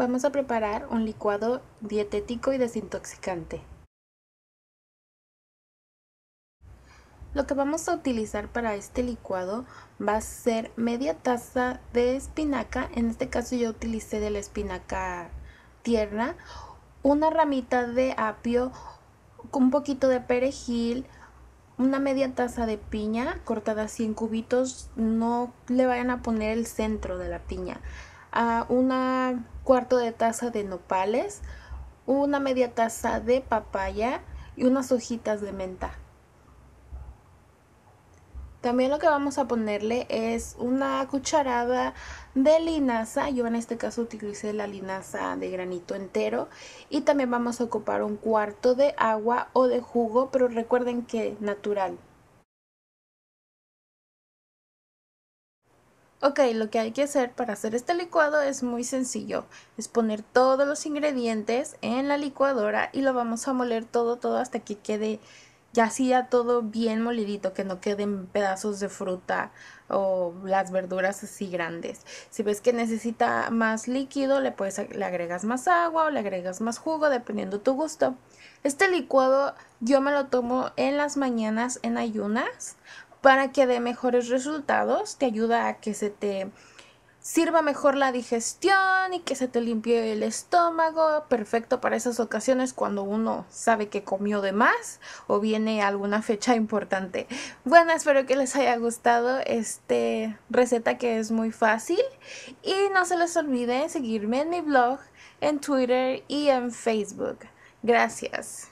Vamos a preparar un licuado dietético y desintoxicante. Lo que vamos a utilizar para este licuado va a ser media taza de espinaca, en este caso yo utilicé de la espinaca tierna, una ramita de apio, un poquito de perejil, una media taza de piña cortada así en cubitos, no le vayan a poner el centro de la piña, a una cuarto de taza de nopales, una media taza de papaya y unas hojitas de menta. También lo que vamos a ponerle es una cucharada de linaza. Yo en este caso utilicé la linaza de granito entero. Y también vamos a ocupar un cuarto de agua o de jugo, pero recuerden que natural. Ok, lo que hay que hacer para hacer este licuado es muy sencillo. Es poner todos los ingredientes en la licuadora y lo vamos a moler todo, todo hasta que quede ya así todo bien molidito, que no queden pedazos de fruta o las verduras así grandes. Si ves que necesita más líquido, le, puedes, le agregas más agua o le agregas más jugo, dependiendo tu gusto. Este licuado yo me lo tomo en las mañanas en ayunas para que dé mejores resultados, te ayuda a que se te sirva mejor la digestión y que se te limpie el estómago, perfecto para esas ocasiones cuando uno sabe que comió de más o viene alguna fecha importante. Bueno, espero que les haya gustado esta receta que es muy fácil y no se les olvide seguirme en mi blog, en Twitter y en Facebook. Gracias.